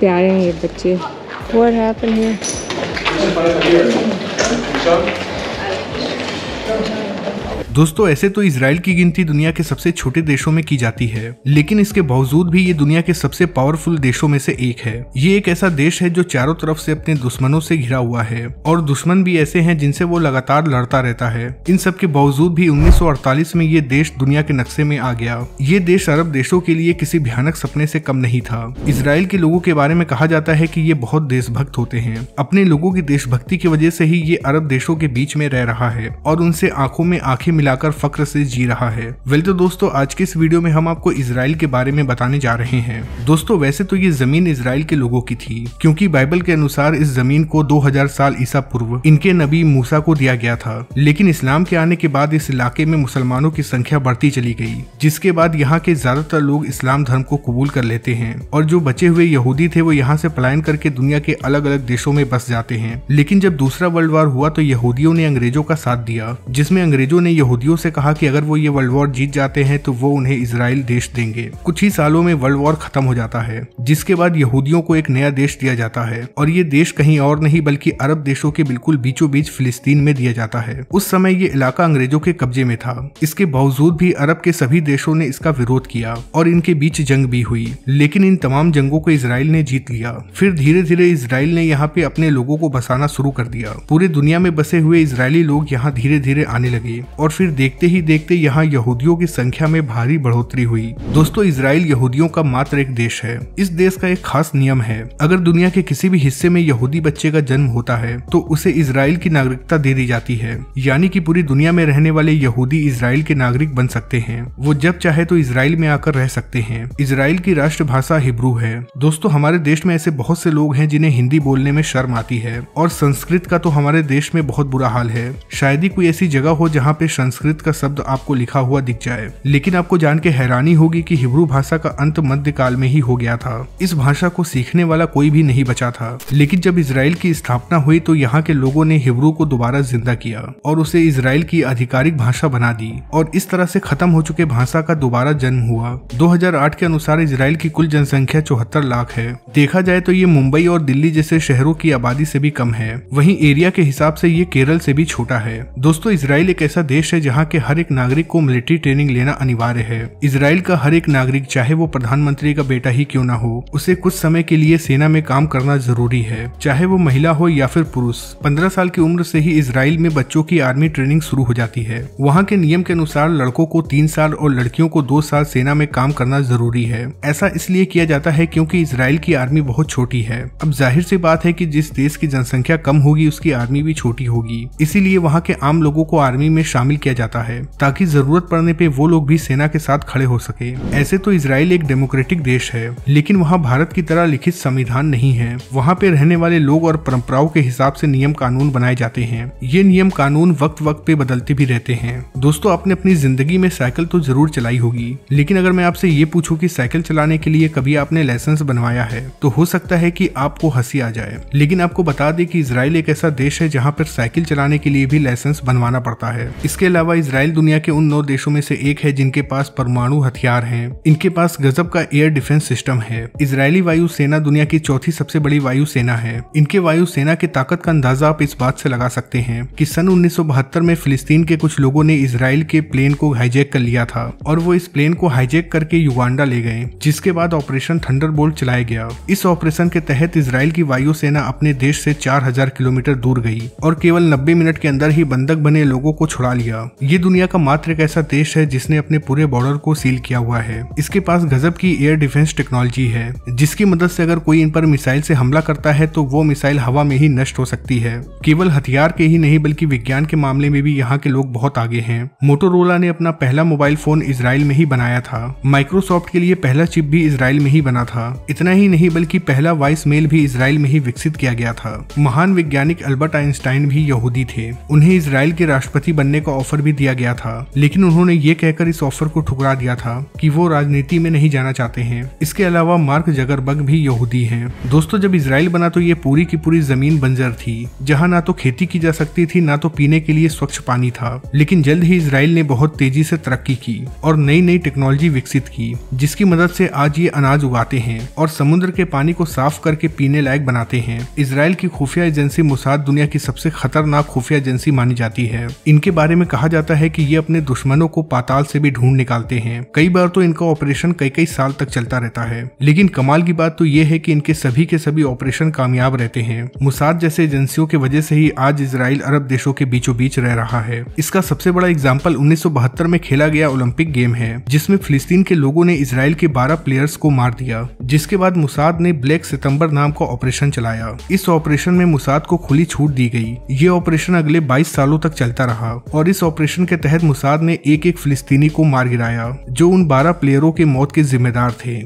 प्यारे हैं ये बच्चे What happened here? दोस्तों ऐसे तो इसराइल की गिनती दुनिया के सबसे छोटे देशों में की जाती है लेकिन इसके बावजूद भी ये दुनिया के सबसे पावरफुल देशों में से एक है ये एक ऐसा देश है जो चारों तरफ से अपने दुश्मनों से घिरा हुआ है और दुश्मन भी ऐसे हैं जिनसे वो लगातार लड़ता रहता है इन सब के बावजूद भी 1948 में ये देश दुनिया के नक्शे में आ गया ये देश अरब देशों के लिए किसी भयानक सपने से कम नहीं था इसराइल के लोगों के बारे में कहा जाता है की ये बहुत देशभक्त होते हैं अपने लोगों की देशभक्ति की वजह से ही ये अरब देशों के बीच में रह रहा है और उनसे आंखों में आंखें मिलाकर फक्र से जी रहा है वेल तो दोस्तों आज के इस वीडियो में हम आपको इसराइल के बारे में बताने जा रहे हैं दोस्तों वैसे तो ये जमीन इसराइल के लोगों की थी क्योंकि बाइबल के अनुसार इस जमीन को 2000 साल ईसा पूर्व इनके नबी मूसा को दिया गया था लेकिन इस्लाम के आने के बाद इस इलाके में मुसलमानों की संख्या बढ़ती चली गई जिसके बाद यहाँ के ज्यादातर लोग इस्लाम धर्म को कबूल कर लेते हैं और जो बचे हुए यहूदी थे वो यहाँ से पलायन करके दुनिया के अलग अलग देशों में बस जाते हैं लेकिन जब दूसरा वर्ल्ड वार हुआ तो यहूदियों ने अंग्रेजों का साथ दिया जिसमें अंग्रेजों ने यहूदियों से कहा कि अगर वो ये वर्ल्ड वॉर जीत जाते हैं तो वो उन्हें इसराइल देश देंगे कुछ ही सालों में वर्ल्ड वॉर खत्म हो जाता है जिसके बाद यहूदियों को एक नया देश दिया जाता है और ये देश कहीं और नहीं बल्कि अरब देशों के बिल्कुल बीचों बीच फिलिस्तीन में दिया जाता है उस समय ये इलाका अंग्रेजों के कब्जे में था इसके बावजूद भी अरब के सभी देशों ने इसका विरोध किया और इनके बीच जंग भी हुई लेकिन इन तमाम जंगों को इसराइल ने जीत लिया फिर धीरे धीरे इसराइल ने यहाँ पे अपने लोगों को बसाना शुरू कर दिया पूरी दुनिया में बसे हुए इसराइली लोग यहाँ धीरे धीरे आने लगे और फिर देखते ही देखते यहाँ यहूदियों की संख्या में भारी बढ़ोतरी हुई दोस्तों इसराइल यहूदियों का मात्र एक देश है इस देश का एक खास नियम है अगर दुनिया के किसी भी हिस्से में यहूदी बच्चे का जन्म होता है तो उसे इसराइल की नागरिकता दे दी जाती है यानी की पूरी दुनिया में रहने वाले यहूदी इसराइल के नागरिक बन सकते हैं वो जब चाहे तो इसराइल में आकर रह सकते हैं इसराइल की राष्ट्रभाषा हिब्रू है दोस्तों हमारे देश में ऐसे बहुत से लोग हैं जिन्हें हिंदी बोलने में शर्म आती है और संस्कृत का तो हमारे देश में बहुत बुरा हाल है शायद ही कोई ऐसी जगह हो जहाँ पे संस्कृत का शब्द आपको लिखा हुआ दिख जाए लेकिन आपको जान के हैरानी होगी कि हिब्रू भाषा का अंत मध्यकाल में ही हो गया था इस भाषा को सीखने वाला कोई भी नहीं बचा था लेकिन जब इसराइल की स्थापना हुई तो यहाँ के लोगों ने हिब्रू को दोबारा जिंदा किया और उसे इसराइल की आधिकारिक भाषा बना दी और इस तरह से खत्म हो चुके भाषा का दोबारा जन्म हुआ 2008 के अनुसार इसराइल की कुल जनसंख्या चौहत्तर लाख है देखा जाए तो ये मुंबई और दिल्ली जैसे शहरों की आबादी से भी कम है वहीं एरिया के हिसाब से ये केरल से भी छोटा है दोस्तों इसराइल एक ऐसा देश है है जहाँ के हर एक नागरिक को मिलिट्री ट्रेनिंग लेना अनिवार्य है इसराइल का हर एक नागरिक चाहे वो प्रधानमंत्री का बेटा ही क्यों न हो उसे कुछ समय के लिए सेना में काम करना जरूरी है चाहे वो महिला हो या फिर पुरुष पंद्रह साल की उम्र से ही इसराइल में बच्चों की आर्मी ट्रेनिंग शुरू हो जाती है वहाँ के नियम के अनुसार लड़कों को तीन साल और लड़कियों को दो साल सेना में काम करना जरूरी है ऐसा इसलिए किया जाता है क्योंकि इसराइल की आर्मी बहुत छोटी है अब जाहिर सी बात है कि जिस देश की जनसंख्या कम होगी उसकी आर्मी भी छोटी होगी इसीलिए वहाँ के आम लोगों को आर्मी में शामिल किया किया जाता है ताकि जरूरत पड़ने पे वो लोग भी सेना के साथ खड़े हो सके ऐसे तो इसराइल एक डेमोक्रेटिक देश है लेकिन वहाँ भारत की तरह लिखित संविधान नहीं है वहाँ पे रहने वाले लोग और परंपराओं के हिसाब से नियम कानून बनाए जाते हैं ये नियम कानून वक्त वक्त पे बदलते भी रहते हैं दोस्तों आपने अपनी जिंदगी में साइकिल तो जरूर चलाई होगी लेकिन अगर मैं आपसे ये पूछूं कि साइकिल चलाने के लिए कभी आपने लाइसेंस बनवाया है तो हो सकता है कि आपको हंसी आ जाए लेकिन आपको बता दें कि इसराइल एक ऐसा देश है जहाँ पर साइकिल चलाने के लिए भी लाइसेंस बनवाना पड़ता है इसके अलावा अलावा इसराइल दुनिया के उन नौ देशों में से एक है जिनके पास परमाणु हथियार हैं इनके पास गजब का एयर डिफेंस सिस्टम है इसराइली वायु सेना दुनिया की चौथी सबसे बड़ी वायु सेना है इनके वायु सेना की ताकत का अंदाजा आप इस बात से लगा सकते हैं कि सन उन्नीस में फिलिस्तीन के कुछ लोगों ने इसराइल के प्लेन को हाईजेक कर लिया था और वो इस प्लेन को हाईजेक करके युगांडा ले गए जिसके बाद ऑपरेशन थंडरबोल्ट चलाया गया इस ऑपरेशन के तहत इसराइल की वायुसेना अपने देश से 4000 किलोमीटर दूर गई और केवल 90 मिनट के अंदर ही बंधक बने लोगों को छुड़ा लिया ये दुनिया का मात्र एक ऐसा देश है जिसने अपने पूरे बॉर्डर को सील किया हुआ है इसके पास गजब की एयर डिफेंस टेक्नोलॉजी है जिसकी मदद से अगर कोई इन पर मिसाइल से हमला करता है तो वो मिसाइल हवा में ही नष्ट हो सकती है केवल हथियार के ही नहीं बल्कि विज्ञान के मामले में भी यहाँ के लोग बहुत आगे है मोटोरोला ने अपना पहला मोबाइल फोन इसराइल में ही बनाया था माइक्रोसॉफ्ट के लिए पहला चिप भी इसराइल में ही बना था इतना ही नहीं बल्कि पहला वॉइस मेल भी इसराइल में ही विकसित किया गया था महान वैज्ञानिक अल्बर्ट आइंस्टाइन भी यहूदी थे उन्हें इसराइल के राष्ट्रपति बनने का ऑफर ऑफर भी दिया गया था लेकिन उन्होंने ये कहकर इस ऑफर को ठुकरा दिया था कि वो राजनीति में नहीं जाना चाहते हैं इसके अलावा मार्क जगरबग भी यहूदी हैं दोस्तों जब इसराइल बना तो ये पूरी की पूरी जमीन बंजर थी जहाँ ना तो खेती की जा सकती थी ना तो पीने के लिए स्वच्छ पानी था लेकिन जल्द ही इसराइल ने बहुत तेजी से तरक्की की और नई नई टेक्नोलॉजी विकसित की जिसकी मदद से आज ये अनाज उगाते हैं और समुद्र के पानी को साफ करके पीने लायक बनाते हैं इसराइल की खुफिया एजेंसी मुसाद दुनिया की सबसे खतरनाक खुफिया एजेंसी मानी जाती है इनके बारे में कहा कहा जाता है कि ये अपने दुश्मनों को पाताल से भी ढूंढ निकालते हैं कई बार तो इनका ऑपरेशन कई कई साल तक चलता रहता है लेकिन कमाल की बात तो ये है कि इनके सभी के सभी ऑपरेशन कामयाब रहते हैं मुसाद जैसे एजेंसियों की वजह से ही आज इसराइल अरब देशों के बीचों बीच रह रहा है इसका सबसे बड़ा एग्जाम्पल उन्नीस में खेला गया ओलंपिक गेम है जिसमे फिलिस्तीन के लोगों ने इसराइल के बारह प्लेयर्स को मार दिया जिसके बाद मुसाद ने ब्लैक सितम्बर नाम का ऑपरेशन चलाया इस ऑपरेशन में मुसाद को खुली छूट दी गई ये ऑपरेशन अगले बाईस सालों तक चलता रहा और इस ऑपरेशन के तहत मुसाद ने एक एक फिलिस्तीनी को मार गिराया जो उन बारह प्लेयरों के मौत के जिम्मेदार थे